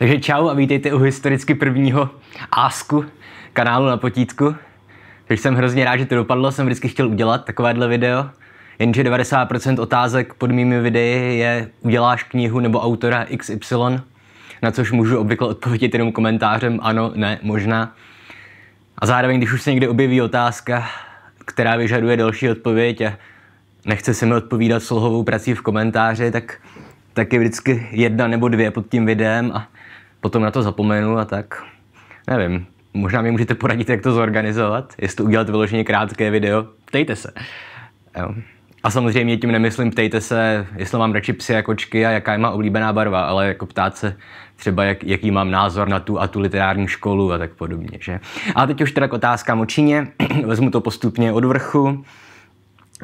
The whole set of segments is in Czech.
Takže čau a vítejte u historicky prvního Asku kanálu na potítku. Takže jsem hrozně rád, že to dopadlo, jsem vždycky chtěl udělat takovéhle video. Jenže 90% otázek pod mými videi je uděláš knihu nebo autora XY, na což můžu obvykle odpovědět jenom komentářem ano, ne, možná. A zároveň, když už se někde objeví otázka, která vyžaduje další odpověď a nechce se mi odpovídat slohovou prací v komentáři, tak taky vždycky jedna nebo dvě pod tím videem a potom na to zapomenu a tak. Nevím, možná mi můžete poradit, jak to zorganizovat, jestli udělat vyloženě krátké video. Ptejte se. Jo. A samozřejmě tím nemyslím, ptejte se, jestli mám radši psy a kočky a jaká je má oblíbená barva, ale jako ptát se třeba, jak, jaký mám názor na tu a tu literární školu a tak podobně. Že? A teď už teda k otázkám o Číně. Vezmu to postupně od vrchu.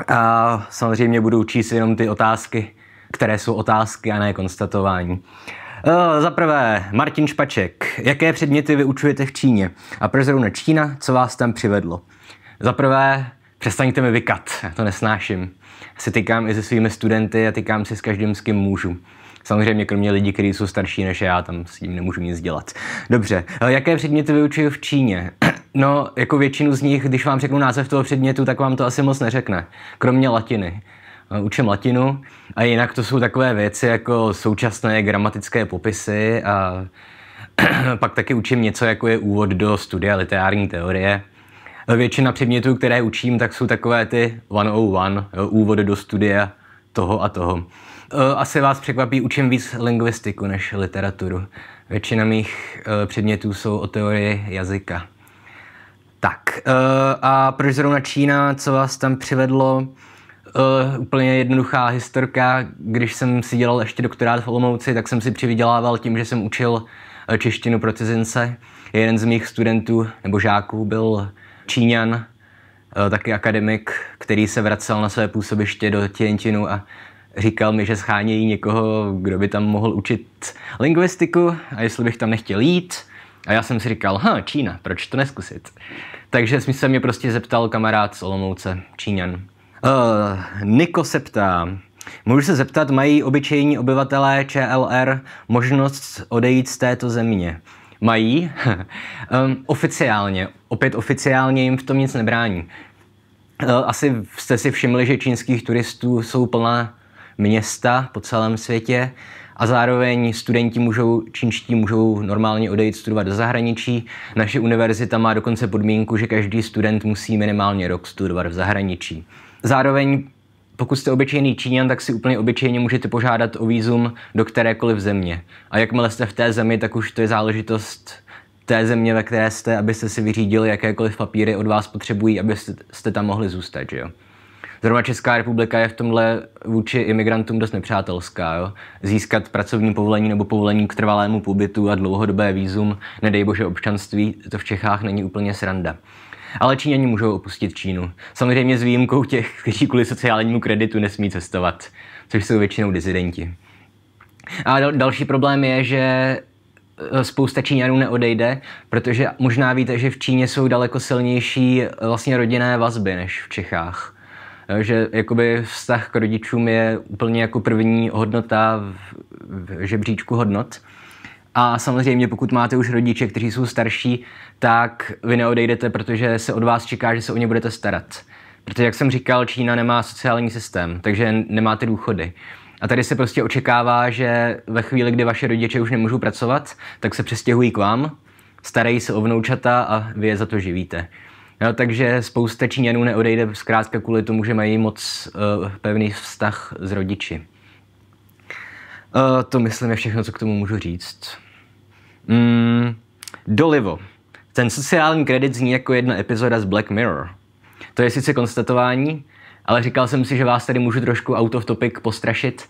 A samozřejmě budu číst jenom ty otázky, které jsou otázky a ne konstatování. Eh, za prvé, Martin Špaček. Jaké předměty vyučujete v Číně? A proč zrovna Čína? Co vás tam přivedlo? Za prvé, přestaňte mi vykat, já to nesnáším. Se tykám i se svými studenty a tykám si s každým, s kým můžu. Samozřejmě kromě lidí, kteří jsou starší než já, tam s tím nemůžu nic dělat. Dobře, eh, jaké předměty vyučuju v Číně? No, jako většinu z nich, když vám řeknu název toho předmětu, tak vám to asi moc neřekne. Kromě latiny. Eh, učím latinu a jinak to jsou takové věci jako současné gramatické popisy a pak taky učím něco, jako je úvod do studia literární teorie. Většina předmětů, které učím, tak jsou takové ty 101, one oh úvody do studia toho a toho. Eh, asi vás překvapí, učím víc lingvistiku než literaturu. Většina mých eh, předmětů jsou o teorii jazyka. Tak, a proč zrovna Čína, co vás tam přivedlo? uh, úplně jednoduchá historka. Když jsem si dělal ještě doktorát v Olomouci, tak jsem si přivydělával tím, že jsem učil eh, češtinu pro cizince. Jeden z mých studentů nebo žáků byl Číňan, eh, taky akademik, který se vracel na své působiště do Tientinu a říkal mi, že schánějí někoho, kdo by tam mohl učit lingvistiku a jestli bych tam nechtěl jít. A já jsem si říkal, ha, Čína, proč to neskusit? Takže jsem mě prostě zeptal kamarád z Olomouce, Číňan. Uh, Niko se ptá, Můžu se zeptat, mají obyčejní obyvatelé ČLR možnost odejít z této země? Mají? um, oficiálně, opět oficiálně jim v tom nic nebrání. Uh, asi jste si všimli, že čínských turistů jsou plná města po celém světě a zároveň studenti můžou, čínští můžou normálně odejít studovat do zahraničí. Naše univerzita má dokonce podmínku, že každý student musí minimálně rok studovat v zahraničí. Zároveň pokud jste obyčejný Číňan, tak si úplně obyčejně můžete požádat o výzum do kterékoliv země. A jakmile jste v té zemi, tak už to je záležitost té země, ve které jste, abyste si vyřídili jakékoliv papíry od vás potřebují, abyste tam mohli zůstat, že jo. Zrovna Česká republika je v tomhle vůči imigrantům dost nepřátelská. Jo? Získat pracovní povolení nebo povolení k trvalému pobytu a dlouhodobé výzum, nedej bože občanství, to v Čechách není úplně sranda ale Číňani můžou opustit Čínu. Samozřejmě s výjimkou těch, kteří kvůli sociálnímu kreditu nesmí cestovat, což jsou většinou dizidenti. A dal- další problém je, že e, spousta Číňanů neodejde, protože možná víte, že v Číně jsou daleko silnější e, vlastně rodinné vazby než v Čechách. E, že jakoby vztah k rodičům je úplně jako první hodnota v, v žebříčku hodnot. A samozřejmě, pokud máte už rodiče, kteří jsou starší, tak vy neodejdete, protože se od vás čeká, že se o ně budete starat. Protože, jak jsem říkal, Čína nemá sociální systém, takže nemáte důchody. A tady se prostě očekává, že ve chvíli, kdy vaše rodiče už nemůžou pracovat, tak se přestěhují k vám, starají se o vnoučata a vy je za to živíte. No, takže spousta Číňanů neodejde zkrátka kvůli tomu, že mají moc uh, pevný vztah s rodiči. Uh, to myslím je všechno, co k tomu můžu říct. Mm, dolivo. Ten sociální kredit zní jako jedna epizoda z Black Mirror. To je sice konstatování, ale říkal jsem si, že vás tady můžu trošku out of topic postrašit.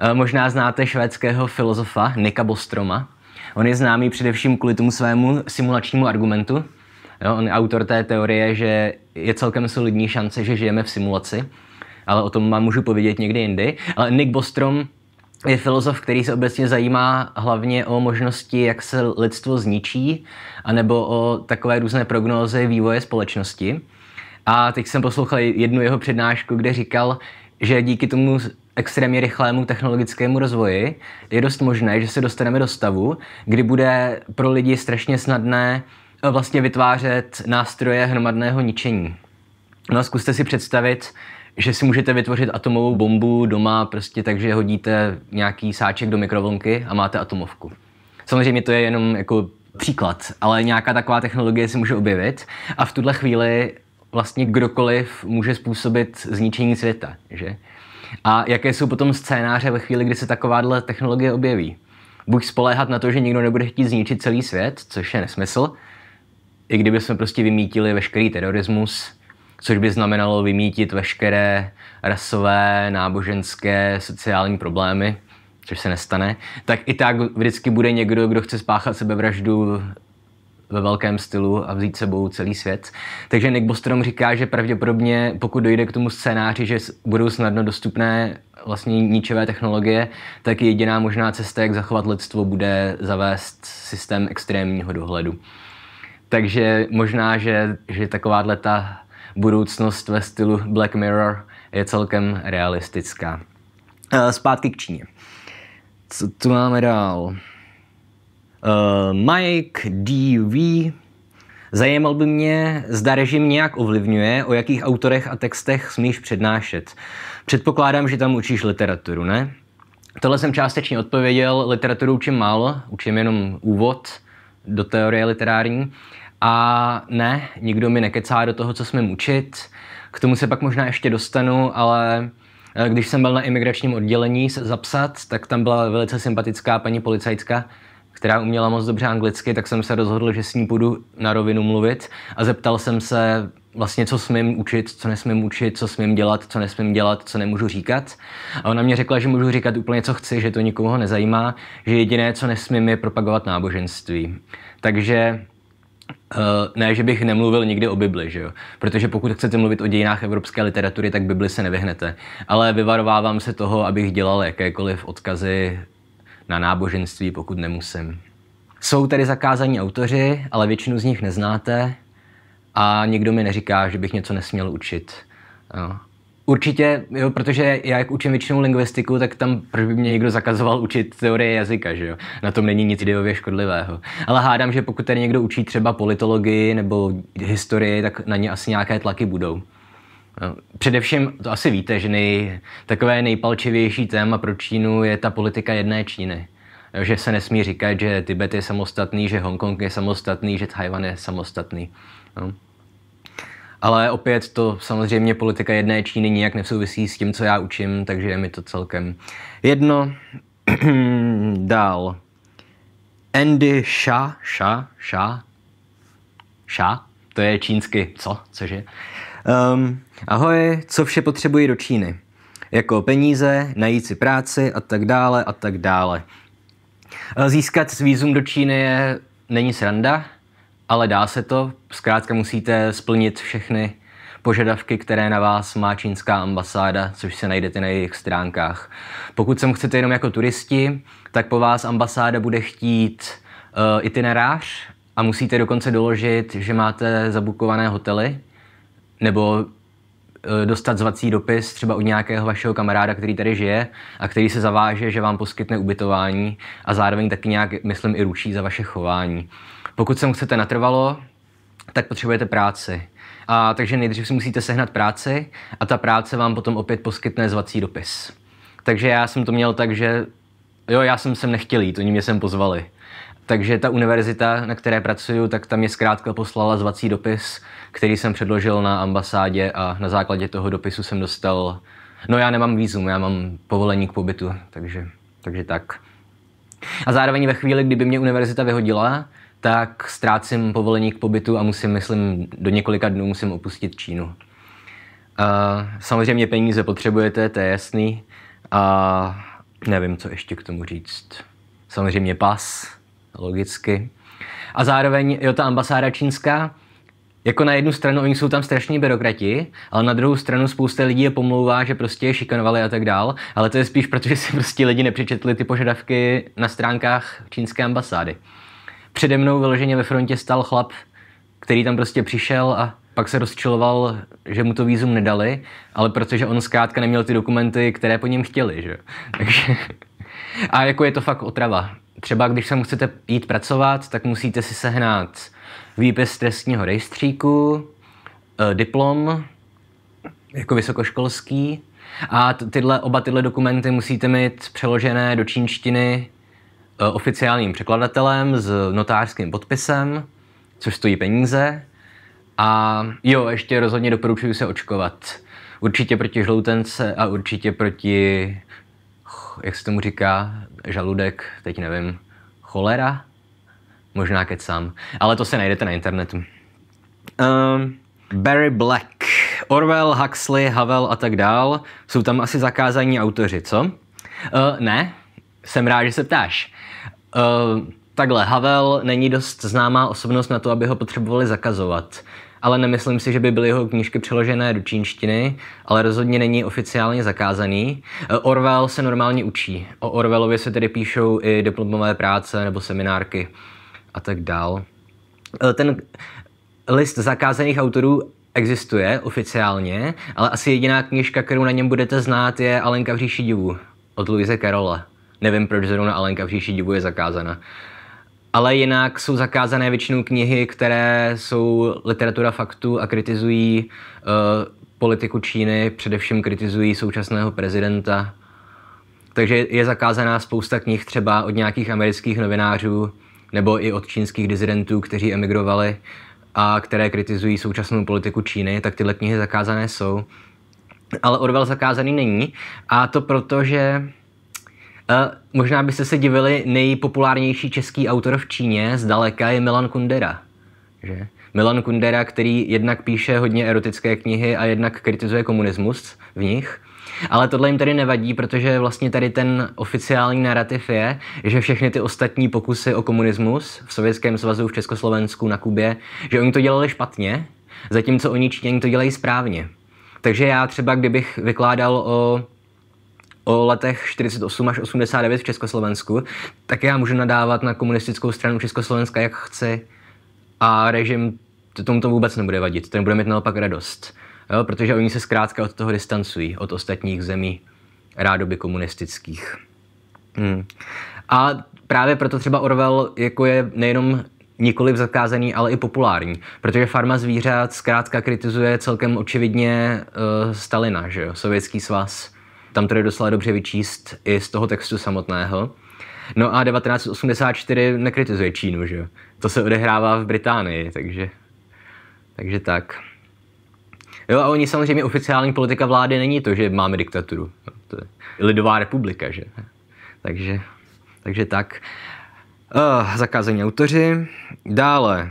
Eh, možná znáte švédského filozofa Nika Bostroma. On je známý především kvůli tomu svému simulačnímu argumentu. Jo, on je autor té teorie, že je celkem solidní šance, že žijeme v simulaci, ale o tom vám můžu povědět někdy jindy. Ale Nick Bostrom je filozof, který se obecně zajímá hlavně o možnosti, jak se lidstvo zničí, anebo o takové různé prognózy vývoje společnosti. A teď jsem poslouchal jednu jeho přednášku, kde říkal, že díky tomu extrémně rychlému technologickému rozvoji je dost možné, že se dostaneme do stavu, kdy bude pro lidi strašně snadné eh, vlastně vytvářet nástroje hromadného ničení. No a zkuste si představit, že si můžete vytvořit atomovou bombu doma prostě takže hodíte nějaký sáček do mikrovlnky a máte atomovku. Samozřejmě to je jenom jako příklad, ale nějaká taková technologie se může objevit a v tuhle chvíli vlastně kdokoliv může způsobit zničení světa, že? A jaké jsou potom scénáře ve chvíli, kdy se takováhle technologie objeví? Buď spoléhat na to, že nikdo nebude chtít zničit celý svět, což je nesmysl, i kdyby jsme prostě vymítili veškerý terorismus, což by znamenalo vymítit veškeré rasové, náboženské, sociální problémy, což se nestane, tak i tak vždycky bude někdo, kdo chce spáchat sebevraždu ve velkém stylu a vzít sebou celý svět. Takže Nick Bostrom říká, že pravděpodobně, pokud dojde k tomu scénáři, že budou snadno dostupné vlastně ničivé technologie, tak jediná možná cesta, jak zachovat lidstvo, bude zavést systém extrémního dohledu. Takže možná, že, že takováhle ta budoucnost ve stylu Black Mirror je celkem realistická. Eh, zpátky k Číně. Co tu máme dál? Eh, Mike D.V. Zajímal by mě, zda režim nějak ovlivňuje, o jakých autorech a textech smíš přednášet. Předpokládám, že tam učíš literaturu, ne? Tohle jsem částečně odpověděl, literaturu učím málo, učím jenom úvod do teorie literární. A ne, nikdo mi nekecá do toho, co smím učit. K tomu se pak možná ještě dostanu, ale eh, když jsem byl na imigračním oddělení se zapsat, tak tam byla velice sympatická paní policajtka, která uměla moc dobře anglicky, tak jsem se rozhodl, že s ní půjdu na rovinu mluvit a zeptal jsem se vlastně, co smím učit, co nesmím učit, co smím dělat, co nesmím dělat, co nemůžu říkat. A ona mě řekla, že můžu říkat úplně, co chci, že to nikoho nezajímá, že jediné, co nesmím, je propagovat náboženství. Takže Eh, ne, že bych nemluvil nikdy o Bibli, že jo? Protože pokud chcete mluvit o dějinách evropské literatury, tak Bibli se nevyhnete. Ale vyvarovávám se toho, abych dělal jakékoliv odkazy na náboženství, pokud nemusím. Jsou tedy zakázaní autoři, ale většinu z nich neznáte a nikdo mi neříká, že bych něco nesměl učit. Jo. Určitě, jo, protože já jak učím většinou lingvistiku, tak tam proč by mě někdo zakazoval učit teorie jazyka, že jo? Na tom není nic ideově škodlivého. Ale hádám, že pokud tady někdo učí třeba politologii nebo historii, tak na ně asi nějaké tlaky budou. No, především, to asi víte, že nej, takové nejpalčivější téma pro Čínu je ta politika jedné Číny. Že se nesmí říkat, že Tibet je samostatný, že Hongkong je samostatný, že Tajvan je samostatný. No. Ale opět to samozřejmě politika jedné Číny nijak nesouvisí s tím, co já učím, takže je mi to celkem jedno. Dál. Andy Sha, Sha, Sha, Sha, to je čínsky, co, cože? Um, ahoj, co vše potřebuji do Číny? Jako peníze, najít si práci a tak dále a tak dále. Získat vízum do Číny je, není sranda, ale dá se to. Zkrátka musíte splnit všechny požadavky, které na vás má čínská ambasáda, což se najdete na jejich stránkách. Pokud sem chcete jenom jako turisti, tak po vás ambasáda bude chtít uh, itinerář a musíte dokonce doložit, že máte zabukované hotely nebo eh, dostat zvací dopis třeba od nějakého vašeho kamaráda, který tady žije a který se zaváže, že vám poskytne ubytování a zároveň taky nějak, myslím, i ručí za vaše chování. Pokud mu chcete natrvalo, tak potřebujete práci. A, takže nejdřív si musíte sehnat práci a ta práce vám potom opět poskytne zvací dopis. Takže já jsem to měl tak, že jo, já jsem sem nechtěl jít, oni mě sem pozvali. Takže ta univerzita, na které pracuju, tak tam mě zkrátka poslala zvací dopis, který jsem předložil na ambasádě a na základě toho dopisu jsem dostal... No já nemám výzum, já mám povolení k pobytu, takže, takže tak. A zároveň ve chvíli, kdyby mě univerzita vyhodila, tak ztrácím povolení k pobytu a musím, myslím, do několika dnů musím opustit Čínu. Uh, samozřejmě peníze potřebujete, to je jasný. A nevím, co ještě k tomu říct. Samozřejmě pas, logicky. A zároveň, jo, ta ambasáda čínská, jako na jednu stranu oni jsou tam strašní byrokrati, ale na druhou stranu spousta lidí je pomlouvá, že prostě je šikanovali a tak dál, ale to je spíš proto, že si prostě lidi nepřečetli ty požadavky na stránkách čínské ambasády přede mnou vyloženě ve frontě stal chlap, který tam prostě přišel a pak se rozčiloval, že mu to výzum nedali, ale protože on zkrátka neměl ty dokumenty, které po něm chtěli, že Takže... A jako je to fakt otrava. Třeba když se chcete jít pracovat, tak musíte si sehnat výpis trestního rejstříku, eh, diplom, jako vysokoškolský, a tyhle, oba tyhle dokumenty musíte mít přeložené do čínštiny Eh, oficiálním překladatelem s notářským podpisem, což stojí peníze. A jo, ještě rozhodně doporučuji se očkovat. Určitě proti žloutence a určitě proti, jak se tomu říká, žaludek, teď nevím, cholera? Možná kecám, ale to se najdete na internetu. Um, Barry Black, Orwell, Huxley, Havel a tak dál. Jsou tam asi zakázaní autoři, co? Uh, ne, jsem rád, že se ptáš. Uh, takhle, Havel není dost známá osobnost na to, aby ho potřebovali zakazovat. Ale nemyslím si, že by byly jeho knížky přeložené do čínštiny, ale rozhodně není oficiálně zakázaný. Uh, Orwell se normálně učí. O Orwellovi se tedy píšou i diplomové práce nebo seminárky a tak dál. Uh, ten list zakázaných autorů existuje oficiálně, ale asi jediná knížka, kterou na něm budete znát, je Alenka v říši divů od Louise Carola. Nevím, proč zrovna Alenka v říši divu je zakázána. Ale jinak jsou zakázané většinou knihy, které jsou literatura faktu a kritizují uh, politiku Číny, především kritizují současného prezidenta. Takže je zakázaná spousta knih třeba od nějakých amerických novinářů nebo i od čínských dizidentů, kteří emigrovali a které kritizují současnou politiku Číny, tak tyhle knihy zakázané jsou. Ale Orwell zakázaný není a to proto, že Možná byste se divili, nejpopulárnější český autor v Číně zdaleka je Milan Kundera. Že? Milan Kundera, který jednak píše hodně erotické knihy a jednak kritizuje komunismus v nich. Ale tohle jim tady nevadí, protože vlastně tady ten oficiální narrativ je, že všechny ty ostatní pokusy o komunismus v Sovětském svazu, v Československu, na Kubě, že oni to dělali špatně, zatímco oni Číňani to dělají správně. Takže já třeba, kdybych vykládal o o letech 48 až 89 v Československu, tak já můžu nadávat na komunistickou stranu Československa, jak chci. A režim tomu to vůbec nebude vadit, ten bude mít naopak radost. Jo? Protože oni se zkrátka od toho distancují, od ostatních zemí rádoby komunistických. Hmm. A právě proto třeba Orwell jako je nejenom nikoli zakázaný, ale i populární. Protože farma zvířat zkrátka kritizuje celkem očividně uh, Stalina, že jo? Sovětský svaz tam to je docela dobře vyčíst i z toho textu samotného. No a 1984 nekritizuje Čínu, že jo. To se odehrává v Británii, takže, takže tak. Jo a oni samozřejmě oficiální politika vlády není to, že máme diktaturu. No, to je lidová republika, že. Takže, takže tak. Uh, zakázení autoři. Dále.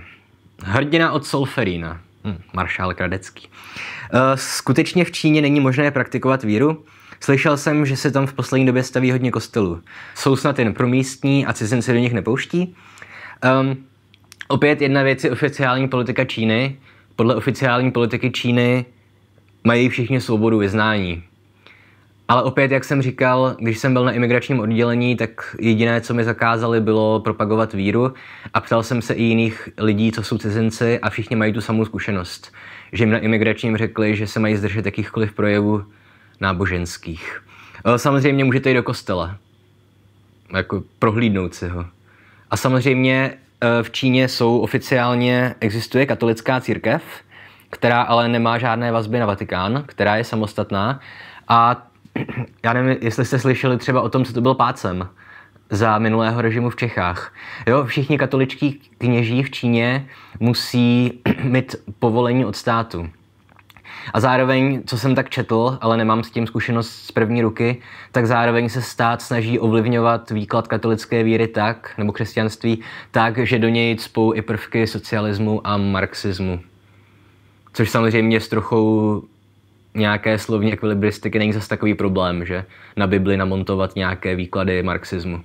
Hrdina od Solferína. Hm, maršál Kradecký. Uh, skutečně v Číně není možné praktikovat víru? Slyšel jsem, že se tam v poslední době staví hodně kostelů. Jsou snad jen pro místní a cizinci do nich nepouští? Um, opět jedna věc je oficiální politika Číny. Podle oficiální politiky Číny mají všichni svobodu vyznání. Ale opět, jak jsem říkal, když jsem byl na imigračním oddělení, tak jediné, co mi zakázali, bylo propagovat víru. A ptal jsem se i jiných lidí, co jsou cizinci, a všichni mají tu samou zkušenost. Že jim na imigračním řekli, že se mají zdržet jakýchkoliv projevů náboženských. Eh, samozřejmě můžete jít do kostela, jako prohlídnout si ho. A samozřejmě eh, v Číně jsou oficiálně, existuje katolická církev, která ale nemá žádné vazby na Vatikán, která je samostatná. A já nevím, jestli jste slyšeli třeba o tom, co to byl pácem za minulého režimu v Čechách. Jo, všichni katoličtí kněží v Číně musí mít povolení od státu. A zároveň, co jsem tak četl, ale nemám s tím zkušenost z první ruky, tak zároveň se stát snaží ovlivňovat výklad katolické víry tak, nebo křesťanství, tak, že do něj cpou i prvky socialismu a marxismu. Což samozřejmě s trochou nějaké slovní ekvilibristiky není zase takový problém, že na Bibli namontovat nějaké výklady marxismu.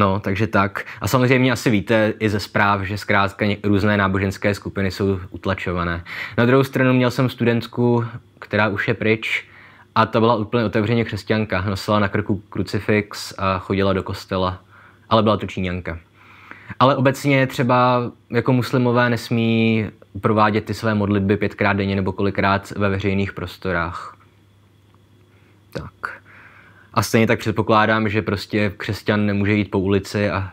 No, takže tak. A samozřejmě asi víte i ze zpráv, že zkrátka různé náboženské skupiny jsou utlačované. Na druhou stranu měl jsem studentku, která už je pryč, a ta byla úplně otevřeně křesťanka. Nosila na krku krucifix a chodila do kostela. Ale byla to číňanka. Ale obecně třeba jako muslimové nesmí provádět ty své modlitby pětkrát denně nebo kolikrát ve veřejných prostorách. Tak. A stejně tak předpokládám, že prostě křesťan nemůže jít po ulici a,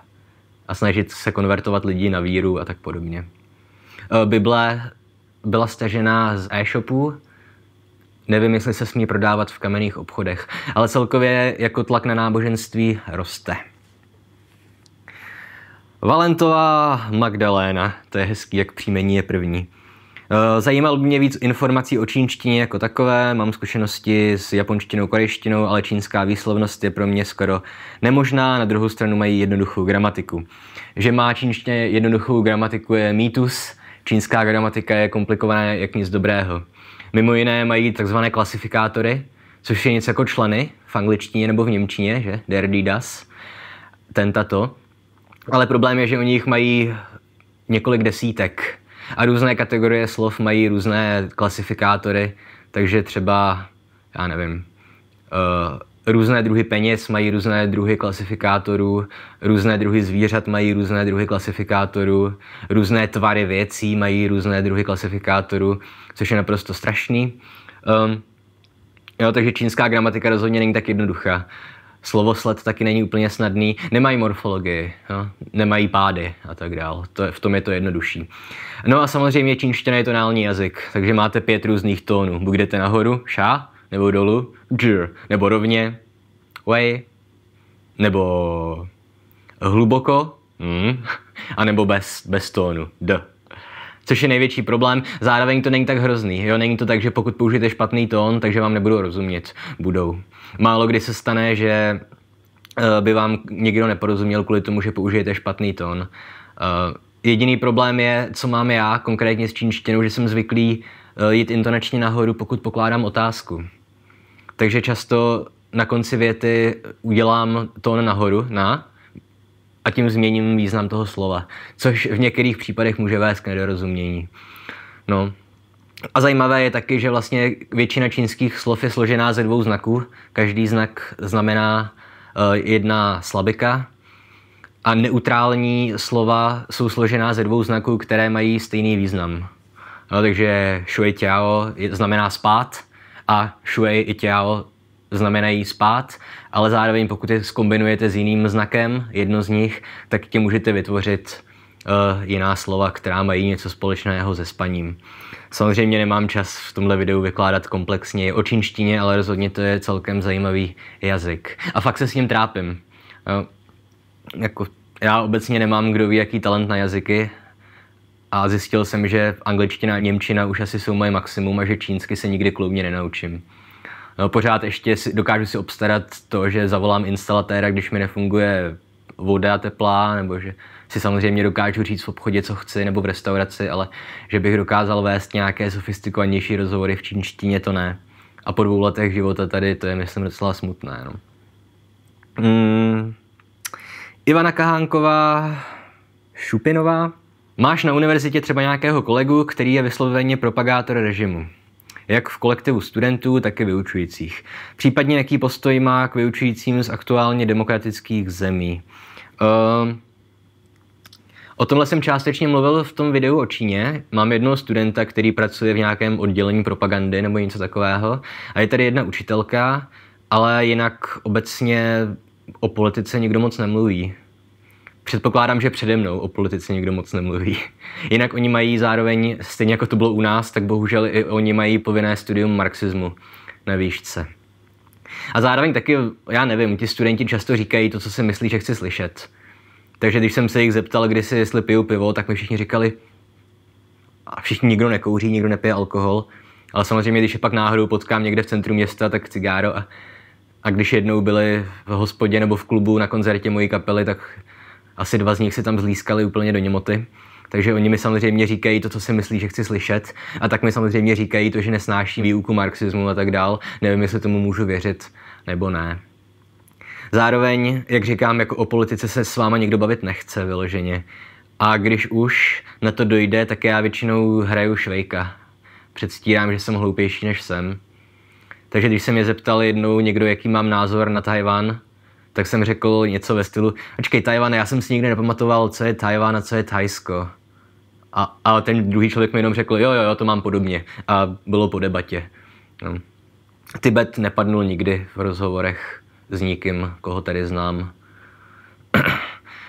a snažit se konvertovat lidi na víru a tak podobně. Eh, Bible byla stažená z e-shopu, nevím, jestli se smí prodávat v kamenných obchodech, ale celkově jako tlak na náboženství roste. Valentová Magdaléna, to je hezký, jak příjmení je první. Eh, zajímal by mě víc informací o čínštině jako takové, mám zkušenosti s japonštinou, korejštinou, ale čínská výslovnost je pro mě skoro nemožná, na druhou stranu mají jednoduchou gramatiku. Že má čínštině jednoduchou gramatiku je mýtus, čínská gramatika je komplikovaná jak nic dobrého. Mimo jiné mají takzvané klasifikátory, což je něco jako členy v angličtině nebo v němčině, že? Der, die, das, ten, tato. Ale problém je, že oni jich mají několik desítek a různé kategorie slov mají různé klasifikátory, takže třeba, já nevím, uh, různé druhy peněz mají různé druhy klasifikátorů, různé druhy zvířat mají různé druhy klasifikátorů, různé tvary věcí mají různé druhy klasifikátorů, což je naprosto strašný. Um, jo, takže čínská gramatika rozhodně není tak jednoduchá slovosled taky není úplně snadný, nemají morfologii, no? nemají pády a tak dále. To v tom je to jednodušší. No a samozřejmě čínština je tonální jazyk, takže máte pět různých tónů. Buď jdete nahoru, ša, nebo dolů, džr, nebo rovně, way, nebo hluboko, mm, a nebo bez, bez tónu, d což je největší problém. Zároveň to není tak hrozný, jo, není to tak, že pokud použijete špatný tón, takže vám nebudou rozumět, budou málo kdy se stane, že eh, by vám někdo neporozuměl kvůli tomu, že použijete špatný tón. Eh, jediný problém je, co mám já konkrétně s čínštinou, že jsem zvyklý eh, jít intonačně nahoru, pokud pokládám otázku. Takže často na konci věty udělám tón nahoru, na, a tím změním význam toho slova, což v některých případech může vést k nedorozumění. No, a zajímavé je taky, že vlastně většina čínských slov je složená ze dvou znaků. Každý znak znamená uh, jedna slabika a neutrální slova jsou složená ze dvou znaků, které mají stejný význam. No, takže shui tiao znamená spát a shui i tiao znamenají spát, ale zároveň pokud je skombinujete s jiným znakem, jedno z nich, tak tě můžete vytvořit Eh, jiná slova, která mají něco společného se spaním. Samozřejmě nemám čas v tomhle videu vykládat komplexně o čínštině, ale rozhodně to je celkem zajímavý jazyk. A fakt se s ním trápím. Eh, jako, já obecně nemám kdo ví, jaký talent na jazyky, a zjistil jsem, že angličtina a němčina už asi jsou moje maximum a že čínsky se nikdy kloubně nenaučím. No, pořád ještě si, dokážu si obstarat to, že zavolám instalatéra, když mi nefunguje voda teplá, nebo že si samozřejmě dokážu říct v obchodě, co chci, nebo v restauraci, ale že bych dokázal vést nějaké sofistikovanější rozhovory v čínštině, to ne. A po dvou letech života tady, to je, myslím, docela smutné. No. Mm. Ivana Kahánková Šupinová. Máš na univerzitě třeba nějakého kolegu, který je vysloveně propagátor režimu jak v kolektivu studentů, tak i vyučujících. Případně jaký postoj má k vyučujícím z aktuálně demokratických zemí. Uh, O tomhle jsem částečně mluvil v tom videu o Číně. Mám jednoho studenta, který pracuje v nějakém oddělení propagandy nebo něco takového. A je tady jedna učitelka, ale jinak obecně o politice nikdo moc nemluví. Předpokládám, že přede mnou o politice nikdo moc nemluví. Jinak oni mají zároveň, stejně jako to bylo u nás, tak bohužel i oni mají povinné studium marxismu na výšce. A zároveň taky, já nevím, ti studenti často říkají to, co si myslí, že chci slyšet. Takže když jsem se jich zeptal kdy si jestli piju pivo, tak mi všichni říkali, a všichni nikdo nekouří, nikdo nepije alkohol, ale samozřejmě, když je pak náhodou potkám někde v centru města, tak cigáro a, a když jednou byli v hospodě nebo v klubu na koncertě mojí kapely, tak asi dva z nich se tam zlískali úplně do němoty. Takže oni mi samozřejmě říkají to, co si myslí, že chci slyšet. A tak mi samozřejmě říkají to, že nesnáší výuku marxismu a tak dál. Nevím, jestli tomu můžu věřit nebo ne. Zároveň, jak říkám, jako o politice se s váma nikdo bavit nechce vyloženě. A když už na to dojde, tak já většinou hraju švejka. Předstírám, že jsem hloupější, než jsem. Takže když se mě zeptal jednou někdo, jaký mám názor na Tajván, tak jsem řekl něco ve stylu, Ačkej, Tajvan, já jsem si nikdy nepamatoval, co je Tajván a co je Thajsko. A, a ten druhý člověk mi jenom řekl, jo, jo, jo, to mám podobně. A bylo po debatě. No. Tibet nepadnul nikdy v rozhovorech s nikým, koho tady znám.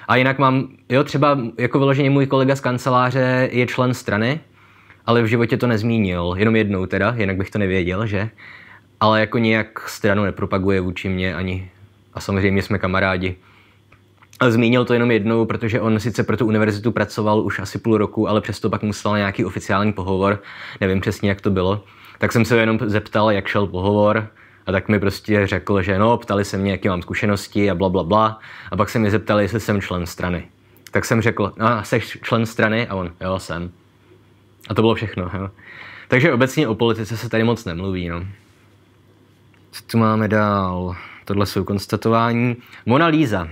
A jinak mám, jo, třeba jako vyloženě můj kolega z kanceláře je člen strany, ale v životě to nezmínil, jenom jednou teda, jinak bych to nevěděl, že? Ale jako nějak stranu nepropaguje vůči mě ani. A samozřejmě jsme kamarádi. Zmínil to jenom jednou, protože on sice pro tu univerzitu pracoval už asi půl roku, ale přesto pak musel nějaký oficiální pohovor, nevím přesně, jak to bylo. Tak jsem se jenom zeptal, jak šel pohovor a tak mi prostě řekl, že no, ptali se mě, jaké mám zkušenosti a bla, bla, bla. A pak se mě zeptali, jestli jsem člen strany. Tak jsem řekl, no, jsi člen strany? A on, jo, jsem. A to bylo všechno. Jo. Takže obecně o politice se tady moc nemluví. No. Co tu máme dál? Tohle jsou konstatování. Mona Lisa.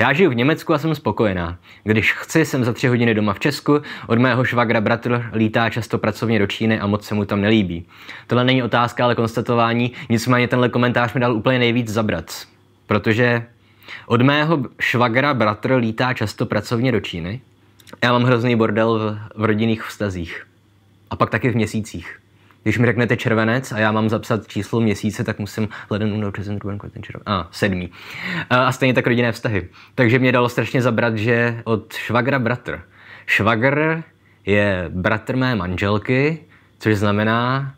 Já žiju v Německu a jsem spokojená. Když chci, jsem za tři hodiny doma v Česku, od mého švagra bratr lítá často pracovně do Číny a moc se mu tam nelíbí. Tohle není otázka, ale konstatování, nicméně tenhle komentář mi dal úplně nejvíc zabrat. Protože od mého švagra bratr lítá často pracovně do Číny. Já mám hrozný bordel v, v rodinných vztazích. A pak taky v měsících. Když mi řeknete červenec a já mám zapsat číslo měsíce, tak musím leden, únor, březen, duben, květen, červen. A, sedmý. A stejně tak rodinné vztahy. Takže mě dalo strašně zabrat, že od švagra bratr. Švagr je bratr mé manželky, což znamená,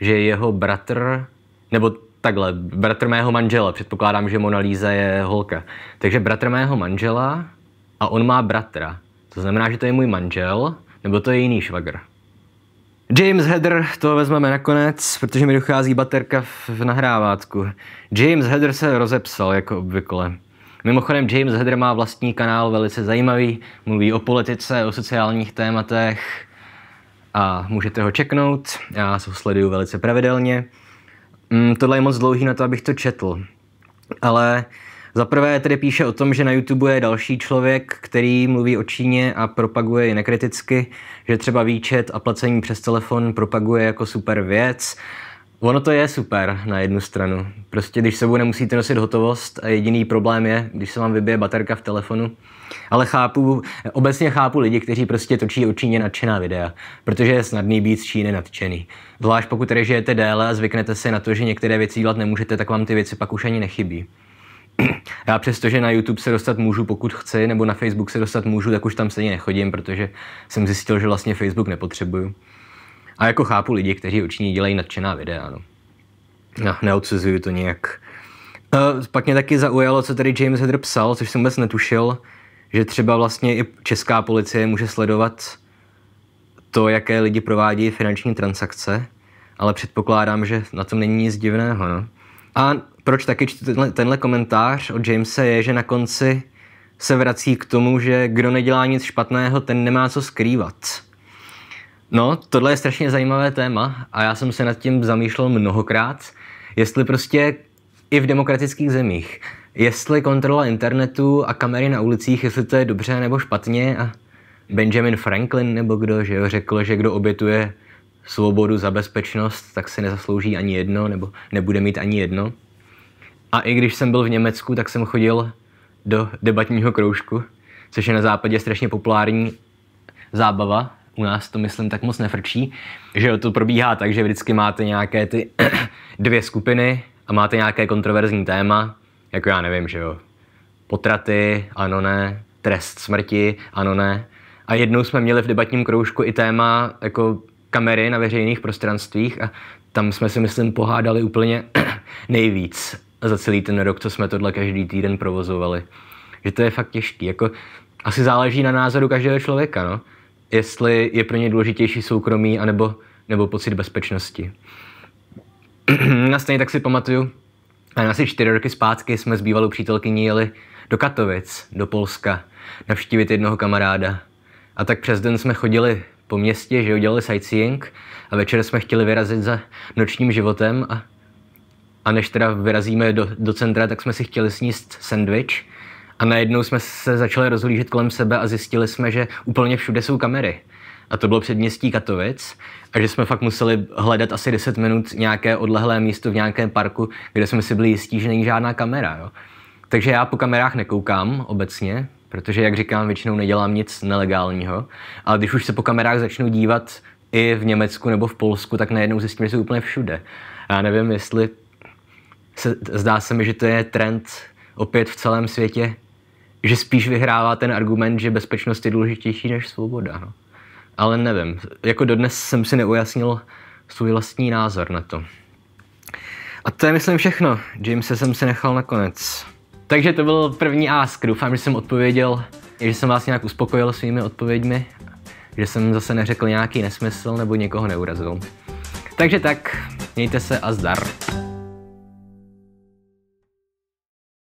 že jeho bratr, nebo takhle, bratr mého manžela, předpokládám, že Mona Lisa je holka. Takže bratr mého manžela a on má bratra. To znamená, že to je můj manžel, nebo to je jiný švagr. James Heather, to vezmeme nakonec, protože mi dochází baterka v nahrávátku. James Heather se rozepsal, jako obvykle. Mimochodem James Heather má vlastní kanál, velice zajímavý, mluví o politice, o sociálních tématech a můžete ho čeknout, já se ho sleduju velice pravidelně. Mm, tohle je moc dlouhý na to, abych to četl, ale za prvé tedy píše o tom, že na YouTube je další člověk, který mluví o Číně a propaguje ji nekriticky, že třeba výčet a placení přes telefon propaguje jako super věc. Ono to je super na jednu stranu. Prostě když sebou nemusíte nosit hotovost a jediný problém je, když se vám vybije baterka v telefonu. Ale chápu, obecně chápu lidi, kteří prostě točí o Číně nadšená videa, protože je snadný být z Číny nadšený. Zvlášť pokud tady žijete déle a zvyknete si na to, že některé věci dělat nemůžete, tak vám ty věci pak už ani nechybí. já přesto, že na YouTube se dostat můžu, pokud chci, nebo na Facebook se dostat můžu, tak už tam stejně nechodím, protože jsem zjistil, že vlastně Facebook nepotřebuju. A jako chápu lidi, kteří určitě dělají nadšená videa, no. no neodsuzuju to nějak. Uh, pak mě taky zaujalo, co tady James Hedr psal, což jsem vůbec netušil, že třeba vlastně i česká policie může sledovat to, jaké lidi provádějí finanční transakce, ale předpokládám, že na tom není nic divného. No. A proč taky čtu tenhle, tenhle komentář od Jamesa je, že na konci se vrací k tomu, že kdo nedělá nic špatného, ten nemá co skrývat. No, tohle je strašně zajímavé téma a já jsem se nad tím zamýšlel mnohokrát, jestli prostě i v demokratických zemích, jestli kontrola internetu a kamery na ulicích, jestli to je dobře nebo špatně a Benjamin Franklin nebo kdo, že jo, řekl, že kdo obětuje svobodu za bezpečnost, tak si nezaslouží ani jedno nebo nebude mít ani jedno. A i když jsem byl v Německu, tak jsem chodil do debatního kroužku, což je na západě strašně populární zábava. U nás to, myslím, tak moc nefrčí. Že to probíhá tak, že vždycky máte nějaké ty dvě skupiny a máte nějaké kontroverzní téma, jako já nevím, že jo, potraty, ano ne, trest smrti, ano ne. A jednou jsme měli v debatním kroužku i téma jako kamery na veřejných prostranstvích a tam jsme si, myslím, pohádali úplně nejvíc za celý ten rok, co jsme tohle každý týden provozovali. Že to je fakt těžký. Jako, asi záleží na názoru každého člověka, no? jestli je pro ně důležitější soukromí anebo, nebo pocit bezpečnosti. Na stejně tak si pamatuju, a asi čtyři roky zpátky jsme s bývalou přítelkyní jeli do Katovic, do Polska, navštívit jednoho kamaráda. A tak přes den jsme chodili po městě, že udělali sightseeing a večer jsme chtěli vyrazit za nočním životem a a než teda vyrazíme do, do centra, tak jsme si chtěli sníst sendvič a najednou jsme se začali rozhlížet kolem sebe a zjistili jsme, že úplně všude jsou kamery. A to bylo předměstí Katovic a že jsme fakt museli hledat asi 10 minut nějaké odlehlé místo v nějakém parku, kde jsme si byli jistí, že není žádná kamera. Jo. Takže já po kamerách nekoukám obecně, protože, jak říkám, většinou nedělám nic nelegálního. Ale když už se po kamerách začnu dívat i v Německu nebo v Polsku, tak najednou zjistím, že jsou úplně všude. Já nevím, jestli se, zdá se mi, že to je trend opět v celém světě, že spíš vyhrává ten argument, že bezpečnost je důležitější než svoboda. No. Ale nevím, jako dodnes jsem si neujasnil svůj vlastní názor na to. A to je, myslím, všechno. James jsem si nechal nakonec. Takže to byl první ask. Doufám, že jsem odpověděl, že jsem vás nějak uspokojil svými odpověďmi, že jsem zase neřekl nějaký nesmysl nebo někoho neurazil. Takže tak, mějte se a zdar.